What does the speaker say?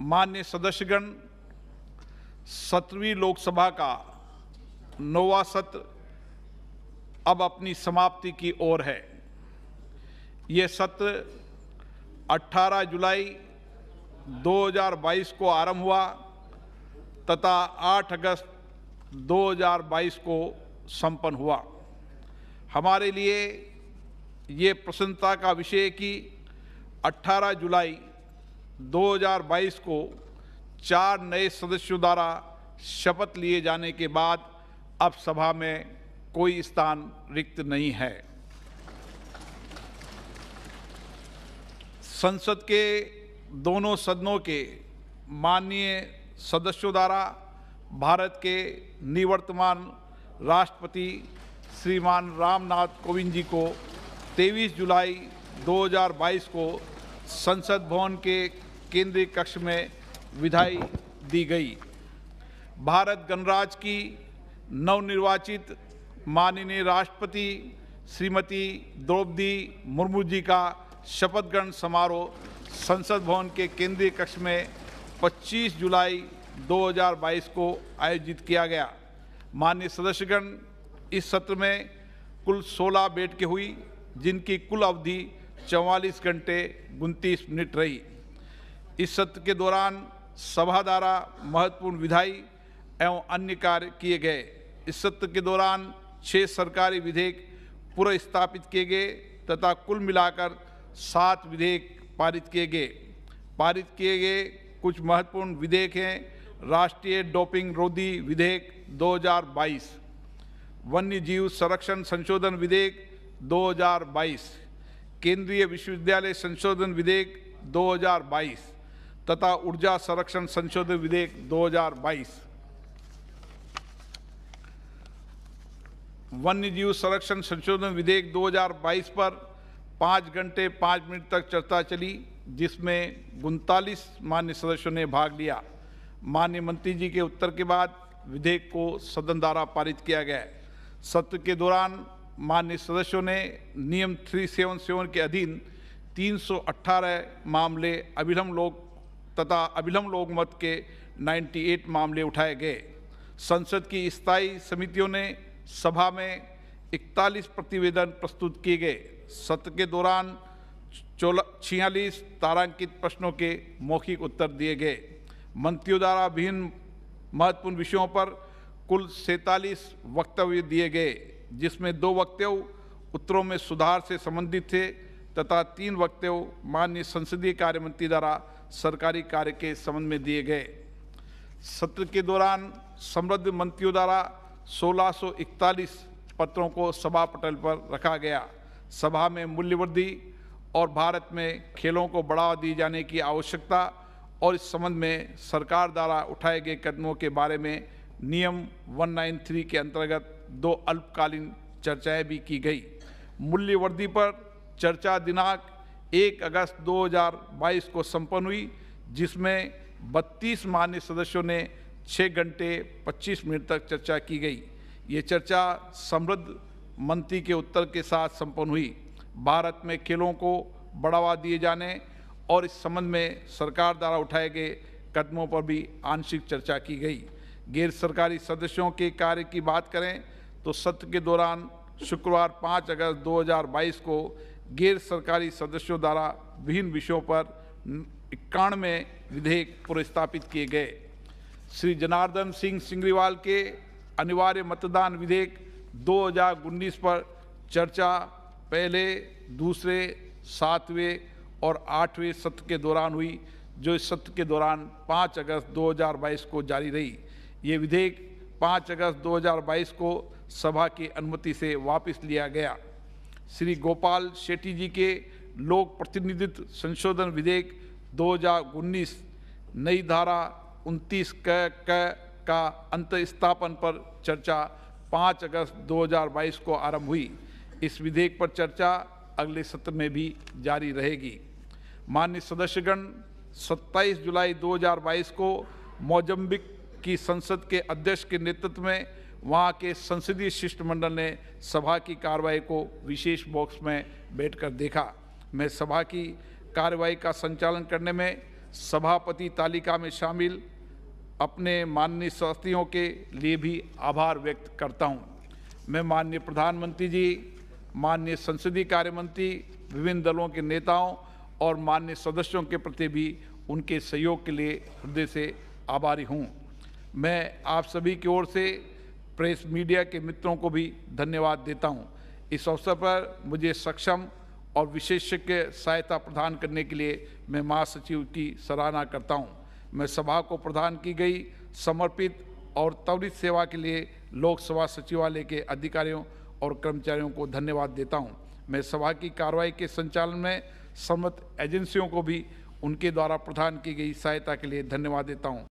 मान्य सदस्यगण सत्रहवीं लोकसभा का नौवा सत्र अब अपनी समाप्ति की ओर है ये सत्र 18 जुलाई 2022 को आरंभ हुआ तथा 8 अगस्त 2022 को संपन्न हुआ हमारे लिए ये प्रसन्नता का विषय कि 18 जुलाई 2022 को चार नए सदस्यों द्वारा शपथ लिए जाने के बाद अब सभा में कोई स्थान रिक्त नहीं है संसद के दोनों सदनों के माननीय सदस्यों द्वारा भारत के निवर्तमान राष्ट्रपति श्रीमान रामनाथ कोविंद जी को 23 जुलाई 2022 को संसद भवन के केंद्रीय कक्ष में विधाई दी गई भारत गणराज्य की नवनिर्वाचित माननीय राष्ट्रपति श्रीमती द्रौपदी मुर्मू जी का शपथ ग्रहण समारोह संसद भवन के केंद्रीय कक्ष में 25 जुलाई 2022 को आयोजित किया गया माननीय सदस्यगण इस सत्र में कुल 16 बैठकें हुई जिनकी कुल अवधि 44 घंटे उनतीस मिनट रही इस सत्र के दौरान सभा द्वारा महत्वपूर्ण विधायी एवं अन्य कार्य किए गए इस सत्र के दौरान छः सरकारी विधेयक पुरस्थापित किए गए तथा कुल मिलाकर सात विधेयक पारित किए गए पारित किए गए कुछ महत्वपूर्ण विधेयक हैं राष्ट्रीय डोपिंग रोधी विधेयक 2022 वन्य जीव संरक्षण संशोधन विधेयक 2022 केंद्रीय विश्वविद्यालय संशोधन विधेयक 2022 तथा ऊर्जा संरक्षण संशोधन विधेयक 2022 वन्य जीव संरक्षण संशोधन विधेयक 2022 पर पाँच घंटे पाँच मिनट तक चर्चा चली जिसमें उनतालीस मान्य सदस्यों ने भाग लिया मान्य मंत्री जी के उत्तर के बाद विधेयक को सदन द्वारा पारित किया गया सत्र के दौरान मान्य सदस्यों ने नियम थ्री सेवन सेवन के अधीन 318 मामले अभिलंब लोक तथा अभिलम लोकमत के 98 मामले उठाए गए संसद की स्थायी समितियों ने सभा में 41 प्रतिवेदन प्रस्तुत किए गए सत्र के दौरान छियालीस तारांकित प्रश्नों के मौखिक उत्तर दिए गए मंत्रियों द्वारा विभिन्न महत्वपूर्ण विषयों पर कुल सैतालीस वक्तव्य दिए गए जिसमें दो वक्तव्य उत्तरों में सुधार से संबंधित थे तथा तीन वक्तव्य माननीय संसदीय कार्य मंत्री द्वारा सरकारी कार्य के संबंध में दिए गए सत्र के दौरान समृद्ध मंत्रियों द्वारा 1641 पत्रों को सभा पटल पर रखा गया सभा में मूल्यवृद्धि और भारत में खेलों को बढ़ावा दिए जाने की आवश्यकता और इस संबंध में सरकार द्वारा उठाए गए कदमों के बारे में नियम 193 के अंतर्गत दो अल्पकालीन चर्चाएं भी की गई मूल्यवृद्धि पर चर्चा दिनांक एक अगस्त 2022 को संपन्न हुई जिसमें 32 मान्य सदस्यों ने 6 घंटे 25 मिनट तक चर्चा की गई ये चर्चा समृद्ध मंत्री के उत्तर के साथ संपन्न हुई भारत में खेलों को बढ़ावा दिए जाने और इस संबंध में सरकार द्वारा उठाए गए कदमों पर भी आंशिक चर्चा की गई गैर सरकारी सदस्यों के कार्य की बात करें तो सत्र के दौरान शुक्रवार 5 अगस्त 2022 को गैर सरकारी सदस्यों द्वारा विभिन्न विषयों पर इक्यानवे विधेयक पुरस्तापित किए गए श्री जनार्दन सिंह सिंगरीवाल के अनिवार्य मतदान विधेयक दो पर चर्चा पहले दूसरे सातवें और आठवें सत्र के दौरान हुई जो इस सत्र के दौरान 5 अगस्त 2022 को जारी रही ये विधेयक 5 अगस्त 2022 को सभा की अनुमति से वापस लिया गया श्री गोपाल शेट्टी जी के लोक प्रतिनिधित्व संशोधन विधेयक दो नई धारा 29 क क का अंत स्थापन पर चर्चा 5 अगस्त 2022 को आरंभ हुई इस विधेयक पर चर्चा अगले सत्र में भी जारी रहेगी मान्य सदस्यगण 27 जुलाई 2022 को मोजम्बिक की संसद के अध्यक्ष के नेतृत्व में वहाँ के संसदीय शिष्टमंडल ने सभा की कार्रवाई को विशेष बॉक्स में बैठकर देखा मैं सभा की कार्रवाई का संचालन करने में सभापति तालिका में शामिल अपने माननीय सस्तियों के लिए भी आभार व्यक्त करता हूँ मैं माननीय प्रधानमंत्री जी माननीय संसदीय कार्य मंत्री विभिन्न दलों के नेताओं और माननीय सदस्यों के प्रति भी उनके सहयोग के लिए हृदय से आभारी हूँ मैं आप सभी की ओर से प्रेस मीडिया के मित्रों को भी धन्यवाद देता हूं। इस अवसर पर मुझे सक्षम और विशेषज्ञ सहायता प्रदान करने के लिए मैं महासचिव की सराहना करता हूं। मैं सभा को प्रदान की गई समर्पित और त्वरित सेवा के लिए लोकसभा सचिवालय के अधिकारियों और कर्मचारियों को धन्यवाद देता हूँ मैं सभा की कार्रवाई के संचालन में सम्मत एजेंसियों को भी उनके द्वारा प्रदान की गई सहायता के लिए धन्यवाद देता हूँ